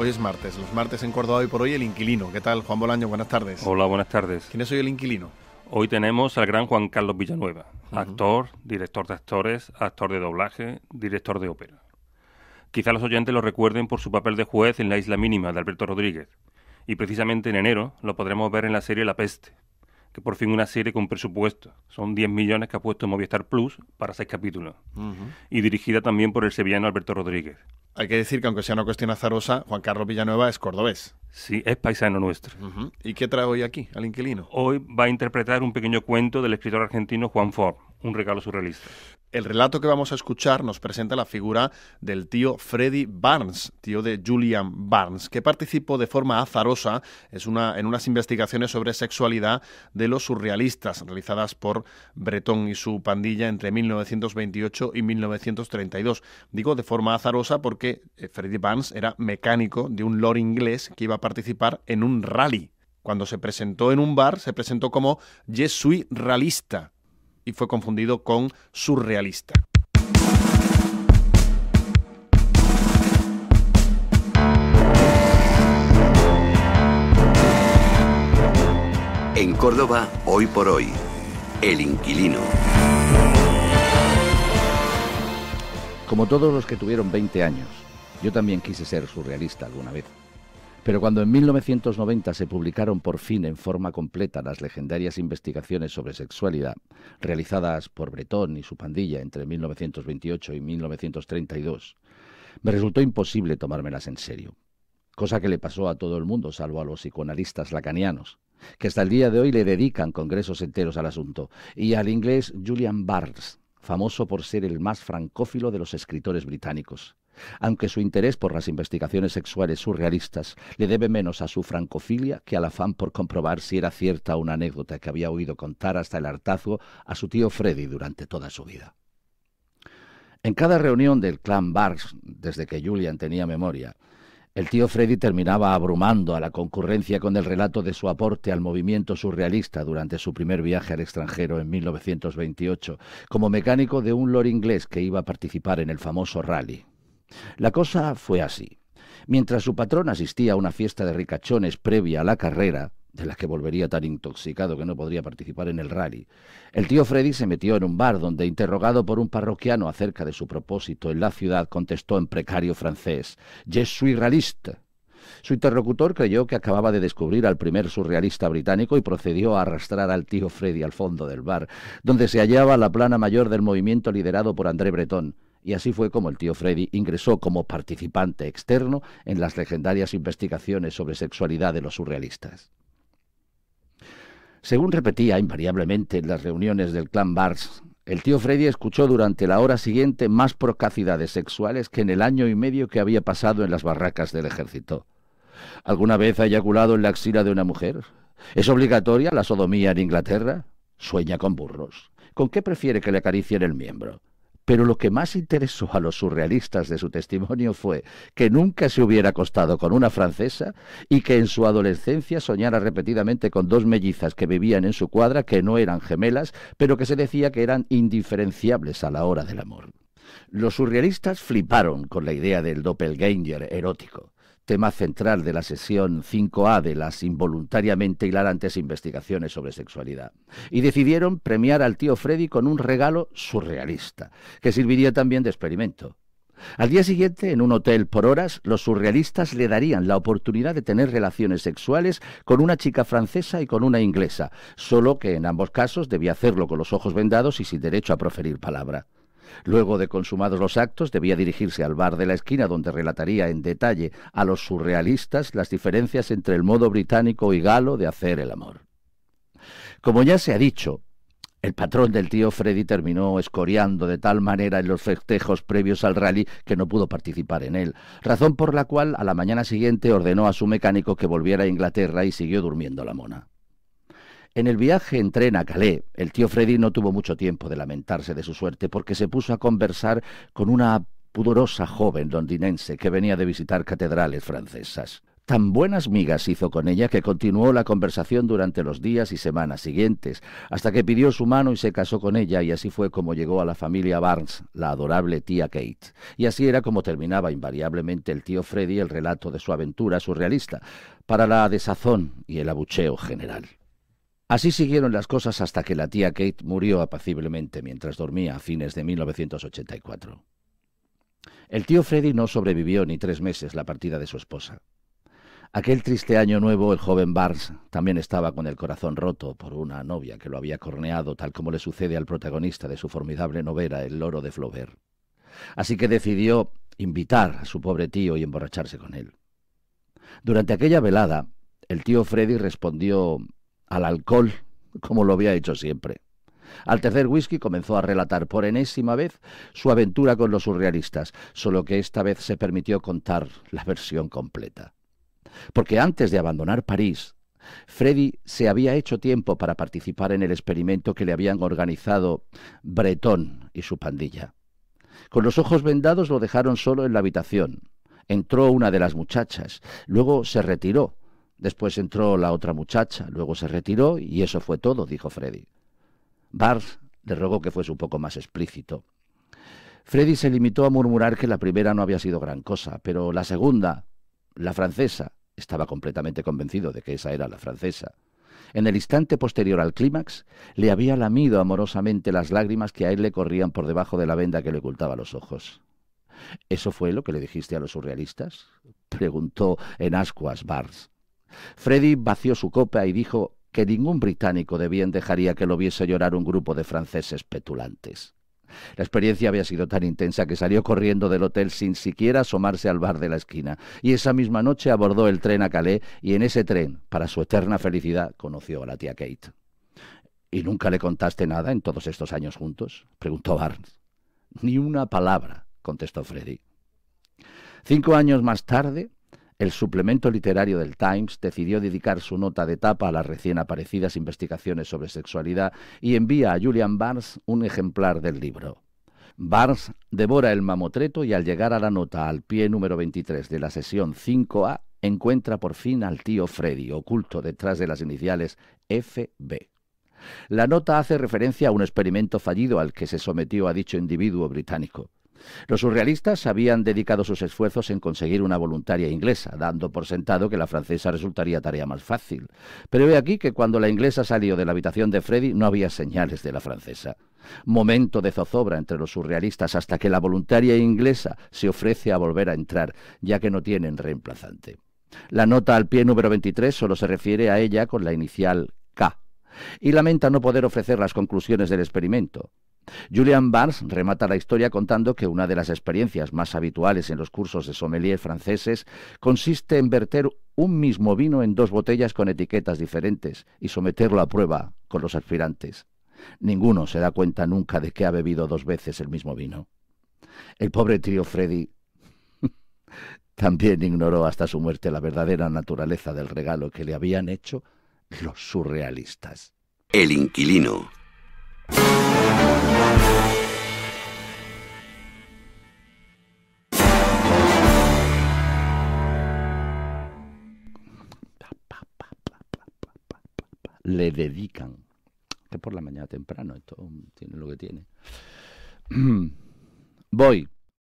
Hoy es martes, los martes en Córdoba y por hoy el inquilino. ¿Qué tal, Juan Bolaño? Buenas tardes. Hola, buenas tardes. ¿Quién es hoy el inquilino? Hoy tenemos al gran Juan Carlos Villanueva, actor, director de actores, actor de doblaje, director de ópera. Quizá los oyentes lo recuerden por su papel de juez en La Isla Mínima de Alberto Rodríguez. Y precisamente en enero lo podremos ver en la serie La Peste, que por fin una serie con presupuesto. Son 10 millones que ha puesto Movistar Plus para seis capítulos. Y dirigida también por el sevillano Alberto Rodríguez. Hay que decir que aunque sea una cuestión azarosa, Juan Carlos Villanueva es cordobés. Sí, es paisano nuestro. ¿Y qué trae hoy aquí al inquilino? Hoy va a interpretar un pequeño cuento del escritor argentino Juan Ford, un regalo surrealista. El relato que vamos a escuchar nos presenta la figura del tío Freddy Barnes, tío de Julian Barnes, que participó de forma azarosa en unas investigaciones sobre sexualidad de los surrealistas realizadas por Breton y su pandilla entre 1928 y 1932. Digo de forma azarosa porque eh, Freddy Barnes era mecánico de un lord inglés que iba a participar en un rally. Cuando se presentó en un bar, se presentó como Jesuit realista», y fue confundido con surrealista. En Córdoba, hoy por hoy, el inquilino. Como todos los que tuvieron 20 años, yo también quise ser surrealista alguna vez. Pero cuando en 1990 se publicaron por fin en forma completa las legendarias investigaciones sobre sexualidad realizadas por Breton y su pandilla entre 1928 y 1932, me resultó imposible tomármelas en serio, cosa que le pasó a todo el mundo salvo a los psicoanalistas lacanianos, que hasta el día de hoy le dedican congresos enteros al asunto, y al inglés Julian Barnes, famoso por ser el más francófilo de los escritores británicos aunque su interés por las investigaciones sexuales surrealistas le debe menos a su francofilia que al afán por comprobar si era cierta una anécdota que había oído contar hasta el hartazgo a su tío Freddy durante toda su vida. En cada reunión del clan Barks, desde que Julian tenía memoria, el tío Freddy terminaba abrumando a la concurrencia con el relato de su aporte al movimiento surrealista durante su primer viaje al extranjero en 1928, como mecánico de un lor inglés que iba a participar en el famoso rally. La cosa fue así. Mientras su patrón asistía a una fiesta de ricachones previa a la carrera, de la que volvería tan intoxicado que no podría participar en el rally, el tío Freddy se metió en un bar donde, interrogado por un parroquiano acerca de su propósito en la ciudad, contestó en precario francés: Je suis realiste. Su interlocutor creyó que acababa de descubrir al primer surrealista británico y procedió a arrastrar al tío Freddy al fondo del bar, donde se hallaba la plana mayor del movimiento liderado por André Breton. Y así fue como el tío Freddy ingresó como participante externo en las legendarias investigaciones sobre sexualidad de los surrealistas. Según repetía invariablemente en las reuniones del clan Bars, el tío Freddy escuchó durante la hora siguiente más procacidades sexuales que en el año y medio que había pasado en las barracas del ejército. ¿Alguna vez ha eyaculado en la axila de una mujer? ¿Es obligatoria la sodomía en Inglaterra? Sueña con burros. ¿Con qué prefiere que le acaricien el miembro? Pero lo que más interesó a los surrealistas de su testimonio fue que nunca se hubiera acostado con una francesa y que en su adolescencia soñara repetidamente con dos mellizas que vivían en su cuadra que no eran gemelas, pero que se decía que eran indiferenciables a la hora del amor. Los surrealistas fliparon con la idea del doppelganger erótico tema central de la sesión 5A de las involuntariamente hilarantes investigaciones sobre sexualidad. Y decidieron premiar al tío Freddy con un regalo surrealista, que serviría también de experimento. Al día siguiente, en un hotel por horas, los surrealistas le darían la oportunidad de tener relaciones sexuales con una chica francesa y con una inglesa, solo que en ambos casos debía hacerlo con los ojos vendados y sin derecho a proferir palabra. Luego de consumados los actos, debía dirigirse al bar de la esquina donde relataría en detalle a los surrealistas las diferencias entre el modo británico y galo de hacer el amor. Como ya se ha dicho, el patrón del tío Freddy terminó escoreando de tal manera en los festejos previos al rally que no pudo participar en él, razón por la cual a la mañana siguiente ordenó a su mecánico que volviera a Inglaterra y siguió durmiendo la mona. En el viaje en tren a Calais, el tío Freddy no tuvo mucho tiempo de lamentarse de su suerte porque se puso a conversar con una pudorosa joven londinense que venía de visitar catedrales francesas. Tan buenas migas hizo con ella que continuó la conversación durante los días y semanas siguientes, hasta que pidió su mano y se casó con ella, y así fue como llegó a la familia Barnes, la adorable tía Kate. Y así era como terminaba invariablemente el tío Freddy el relato de su aventura surrealista, para la desazón y el abucheo general. Así siguieron las cosas hasta que la tía Kate murió apaciblemente mientras dormía a fines de 1984. El tío Freddy no sobrevivió ni tres meses la partida de su esposa. Aquel triste año nuevo, el joven Barnes también estaba con el corazón roto por una novia que lo había corneado, tal como le sucede al protagonista de su formidable novela El loro de Flaubert. Así que decidió invitar a su pobre tío y emborracharse con él. Durante aquella velada, el tío Freddy respondió al alcohol, como lo había hecho siempre. Al tercer whisky comenzó a relatar por enésima vez su aventura con los surrealistas, solo que esta vez se permitió contar la versión completa. Porque antes de abandonar París, Freddy se había hecho tiempo para participar en el experimento que le habían organizado Bretón y su pandilla. Con los ojos vendados lo dejaron solo en la habitación. Entró una de las muchachas, luego se retiró Después entró la otra muchacha, luego se retiró y eso fue todo, dijo Freddy. bars le rogó que fuese un poco más explícito. Freddy se limitó a murmurar que la primera no había sido gran cosa, pero la segunda, la francesa, estaba completamente convencido de que esa era la francesa. En el instante posterior al clímax, le había lamido amorosamente las lágrimas que a él le corrían por debajo de la venda que le ocultaba los ojos. ¿Eso fue lo que le dijiste a los surrealistas? preguntó en ascuas Bars. Freddy vació su copa y dijo que ningún británico de bien dejaría que lo viese llorar un grupo de franceses petulantes. La experiencia había sido tan intensa que salió corriendo del hotel sin siquiera asomarse al bar de la esquina, y esa misma noche abordó el tren a Calais y en ese tren, para su eterna felicidad, conoció a la tía Kate. ¿Y nunca le contaste nada en todos estos años juntos? preguntó Barnes. Ni una palabra, contestó Freddy. Cinco años más tarde, el suplemento literario del Times decidió dedicar su nota de tapa a las recién aparecidas investigaciones sobre sexualidad y envía a Julian Barnes un ejemplar del libro. Barnes devora el mamotreto y al llegar a la nota al pie número 23 de la sesión 5A, encuentra por fin al tío Freddy, oculto detrás de las iniciales FB. La nota hace referencia a un experimento fallido al que se sometió a dicho individuo británico. Los surrealistas habían dedicado sus esfuerzos en conseguir una voluntaria inglesa, dando por sentado que la francesa resultaría tarea más fácil. Pero he aquí que cuando la inglesa salió de la habitación de Freddy no había señales de la francesa. Momento de zozobra entre los surrealistas hasta que la voluntaria inglesa se ofrece a volver a entrar, ya que no tienen reemplazante. La nota al pie número 23 solo se refiere a ella con la inicial K y lamenta no poder ofrecer las conclusiones del experimento. Julian Barnes remata la historia contando que una de las experiencias más habituales en los cursos de sommelier franceses consiste en verter un mismo vino en dos botellas con etiquetas diferentes y someterlo a prueba con los aspirantes. Ninguno se da cuenta nunca de que ha bebido dos veces el mismo vino. El pobre tío Freddy también ignoró hasta su muerte la verdadera naturaleza del regalo que le habían hecho los surrealistas. El inquilino. Le dedican. Que por la mañana temprano, esto tiene lo que tiene. Voy.